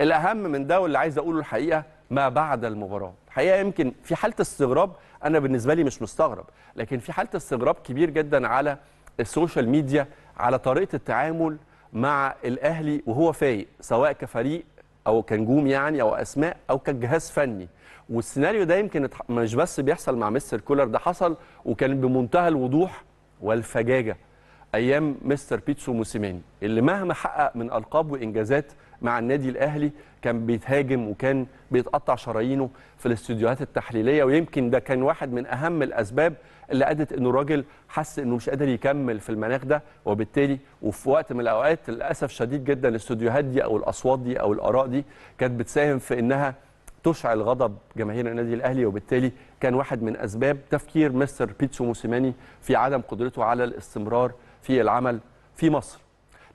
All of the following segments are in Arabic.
الاهم من ده واللي عايز اقوله الحقيقه ما بعد المباراه الحقيقه يمكن في حاله استغراب انا بالنسبه لي مش مستغرب لكن في حاله استغراب كبير جدا على السوشيال ميديا على طريقه التعامل مع الاهلي وهو فايق سواء كفريق او كنجوم يعني او اسماء او كجهاز فني والسيناريو ده يمكن مش بس بيحصل مع مستر كولر ده حصل وكان بمنتهى الوضوح والفجاجه ايام مستر بيتسو موسيماني اللي مهما حقق من القاب وانجازات مع النادي الاهلي كان بيتهاجم وكان بيتقطع شرايينه في الاستديوهات التحليليه ويمكن ده كان واحد من اهم الاسباب اللي ادت انه الراجل حس انه مش قادر يكمل في المناخ ده وبالتالي وفي وقت من الاوقات للاسف شديد جدا الاستوديوهات دي او الاصوات دي او الاراء دي كانت بتساهم في انها تشعل غضب جماهير النادي الاهلي وبالتالي كان واحد من اسباب تفكير مستر بيتسو موسيماني في عدم قدرته على الاستمرار في العمل في مصر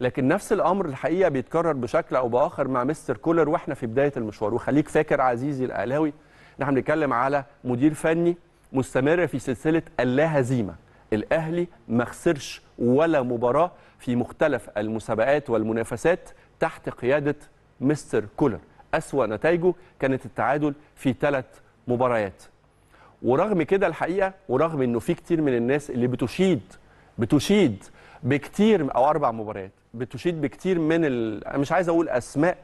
لكن نفس الامر الحقيقه بيتكرر بشكل او باخر مع مستر كولر واحنا في بدايه المشوار وخليك فاكر عزيزي الاهلاوي نحن بنتكلم على مدير فني مستمر في سلسله اللا هزيمه الاهلي ما خسرش ولا مباراه في مختلف المسابقات والمنافسات تحت قياده مستر كولر أسوأ نتائجه كانت التعادل في ثلاث مباريات ورغم كده الحقيقه ورغم انه في كتير من الناس اللي بتشيد بتشيد بكتير او اربع مباريات بتشيد بكتير من ال... انا مش عايز اقول اسماء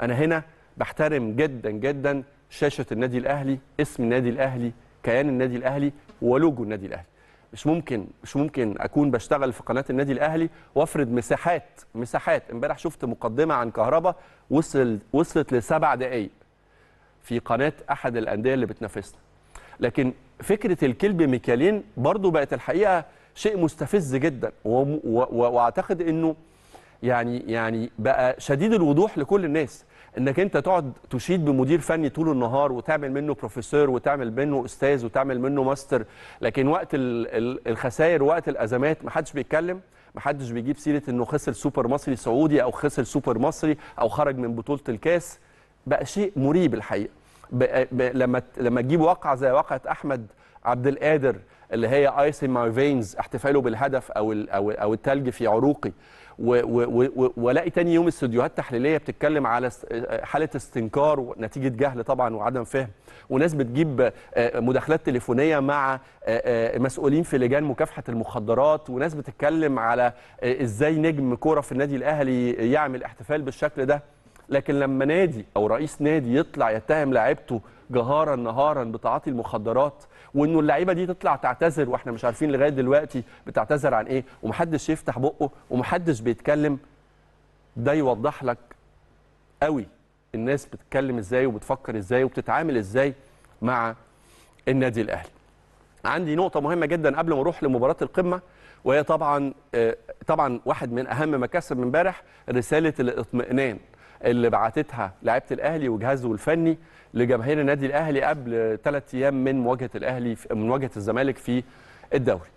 انا هنا بحترم جدا جدا شاشه النادي الاهلي اسم النادي الاهلي كيان النادي الاهلي ولوجو النادي الاهلي مش ممكن مش ممكن اكون بشتغل في قناه النادي الاهلي وافرض مساحات مساحات امبارح شفت مقدمه عن كهربا وصل وصلت لسبع دقائق في قناه احد الانديه اللي بتنافسنا لكن فكره الكلب ميكالين برضو بقت الحقيقه شيء مستفز جدا واعتقد انه يعني يعني بقى شديد الوضوح لكل الناس انك انت تقعد تشيد بمدير فني طول النهار وتعمل منه بروفيسور وتعمل منه استاذ وتعمل منه ماستر لكن وقت الخسائر وقت الازمات ما حدش بيتكلم ما حدش بيجيب سيره انه خسر سوبر مصري سعودي او خسر سوبر مصري او خرج من بطوله الكاس بقى شيء مريب الحقيقه ب... ب... لما لما تجيب واقعه زي واقعه احمد عبد القادر اللي هي ايس ان ماي فينز احتفاله بالهدف او ال... او او الثلج في عروقي والاقي تاني يوم استوديوهات تحليليه بتتكلم على آه، حاله استنكار ونتيجه جهل طبعا وعدم فهم وناس بتجيب آه، مداخلات تليفونيه مع آه، مسؤولين في لجان مكافحه المخدرات وناس بتتكلم على ازاي نجم كوره في النادي الاهلي يعمل احتفال بالشكل ده لكن لما نادي او رئيس نادي يطلع يتهم لاعيبته جهارا نهارا بتعاطي المخدرات وانه اللعيبه دي تطلع تعتذر واحنا مش عارفين لغايه دلوقتي بتعتذر عن ايه ومحدش يفتح بقه ومحدش بيتكلم ده يوضح لك قوي الناس بتتكلم ازاي وبتفكر ازاي وبتتعامل ازاي مع النادي الاهلي عندي نقطه مهمه جدا قبل ما اروح لمباراه القمه وهي طبعا آه، طبعا واحد من اهم مكاسب امبارح رساله الاطمئنان اللي بعتتها لعيبه الاهلي وجهازه الفني لجماهير النادي الاهلي قبل ثلاث ايام من مواجهه الاهلي من مواجهه الزمالك في الدوري